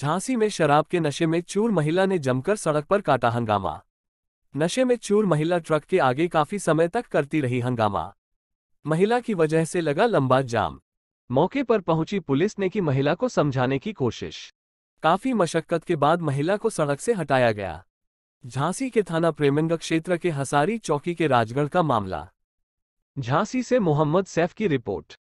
झांसी में शराब के नशे में चूर महिला ने जमकर सड़क पर काटा हंगामा नशे में चूर महिला ट्रक के आगे काफी समय तक करती रही हंगामा महिला की वजह से लगा लंबा जाम मौके पर पहुंची पुलिस ने की महिला को समझाने की कोशिश काफी मशक्कत के बाद महिला को सड़क से हटाया गया झांसी के थाना प्रेमेंद्र क्षेत्र के हसारी चौकी के राजगढ़ का मामला झांसी से मोहम्मद सैफ की रिपोर्ट